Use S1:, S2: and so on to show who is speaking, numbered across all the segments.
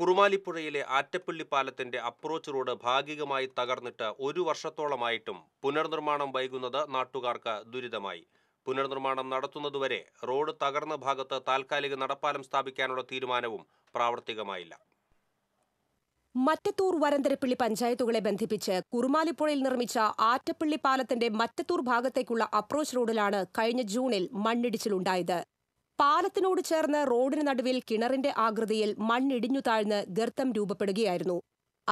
S1: കുറുമാലിപ്പുഴയിലെ ആറ്റപ്പള്ളി പാലത്തിന്റെ approach road ഭാഗികമായി തകർന്നിട്ട് ഒരു വർഷത്തോളമായിട്ടും പുനർനിർമ്മാണം വൈകുന്നത് നാട്ടുകാർക്ക് ദുരിതമായി പുനർനിർമ്മാണം നടത്തുന്നതുവരെ റോഡ് തകർന്ന ഭാഗത്ത് താൽക്കാലിക നടപ്പാലം സ്ഥാപിക്കാനുള്ള തീരുമാനവും പ്രാവർത്തികമായില്ല
S2: മറ്റത്തൂർ വരന്തരപ്പള്ളി പഞ്ചായത്തുകളെ ബന്ധിപ്പിച്ച് കുറുമാലിപ്പുഴയിൽ നിർമ്മിച്ച ആറ്റപ്പള്ളി പാലത്തിന്റെ മറ്റത്തൂർ ഭാഗത്തേക്കുള്ള അപ്രോച്ച് റോഡിലാണ് കഴിഞ്ഞ ജൂണിൽ മണ്ണിടിച്ചിലുണ്ടായത് പാലത്തിനോട് ചേർന്ന് റോഡിന് നടുവിൽ കിണറിന്റെ ആകൃതിയിൽ മണ്ണിടിഞ്ഞു താഴ്ന്ന് ഗർത്തം രൂപപ്പെടുകയായിരുന്നു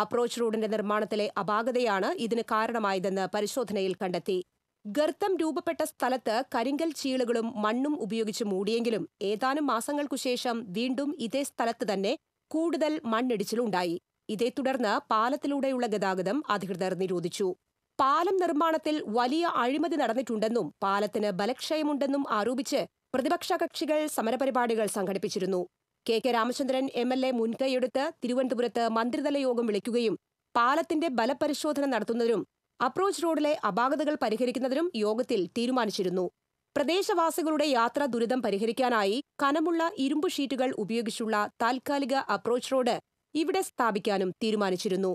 S2: അപ്രോച്ച് റോഡിന്റെ നിർമ്മാണത്തിലെ അപാകതയാണ് ഇതിന് കാരണമായതെന്ന് പരിശോധനയിൽ കണ്ടെത്തി ഗർത്തം രൂപപ്പെട്ട സ്ഥലത്ത് കരിങ്കൽ ചീളുകളും മണ്ണും ഉപയോഗിച്ച് മൂടിയെങ്കിലും ഏതാനും മാസങ്ങൾക്കു ശേഷം വീണ്ടും ഇതേ സ്ഥലത്ത് തന്നെ കൂടുതൽ മണ്ണിടിച്ചിലുണ്ടായി ഇതേ തുടർന്ന് പാലത്തിലൂടെയുള്ള ഗതാഗതം അധികൃതർ നിരോധിച്ചു പാലം നിർമ്മാണത്തിൽ വലിയ അഴിമതി നടന്നിട്ടുണ്ടെന്നും പാലത്തിന് ബലക്ഷയമുണ്ടെന്നും ആരോപിച്ച് പ്രതിപക്ഷ കക്ഷികൾ സമരപരിപാടികൾ സംഘടിപ്പിച്ചിരുന്നു K K Ramachandran M L A മുൻകൈയെടുത്ത് തിരുവനന്തപുരത്ത് മന്ത്രിതല യോഗം വിളിക്കുകയും പാലത്തിന്റെ ബലപരിശോധന നടത്തുന്നതിനും അപ്രോച്ച് റോഡിലെ അപാകതകൾ പരിഹരിക്കുന്നതിനും യോഗത്തിൽ തീരുമാനിച്ചിരുന്നു പ്രദേശവാസികളുടെ യാത്രാ ദുരിതം പരിഹരിക്കാനായി കനമുള്ള ഇരുമ്പ് ഷീറ്റുകൾ ഉപയോഗിച്ചുള്ള താൽക്കാലിക അപ്രോച്ച് റോഡ് ഇവിടെ സ്ഥാപിക്കാനും തീരുമാനിച്ചിരുന്നു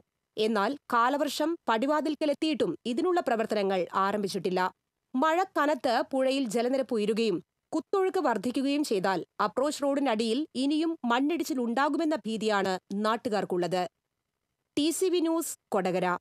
S2: എന്നാൽ കാലവർഷം പടിവാതിൽക്കലെത്തിയിട്ടും ഇതിനുള്ള പ്രവർത്തനങ്ങൾ ആരംഭിച്ചിട്ടില്ല മഴ കനത്ത് പുഴയിൽ ജലനിരപ്പ് ഉയരുകയും കുത്തൊഴുക്ക് വർദ്ധിക്കുകയും ചെയ്താൽ അപ്രോച്ച് റോഡിനടിയിൽ ഇനിയും മണ്ണിടിച്ചിൽ ഉണ്ടാകുമെന്ന ഭീതിയാണ് നാട്ടുകാർക്കുള്ളത് ടി ന്യൂസ് കൊടകര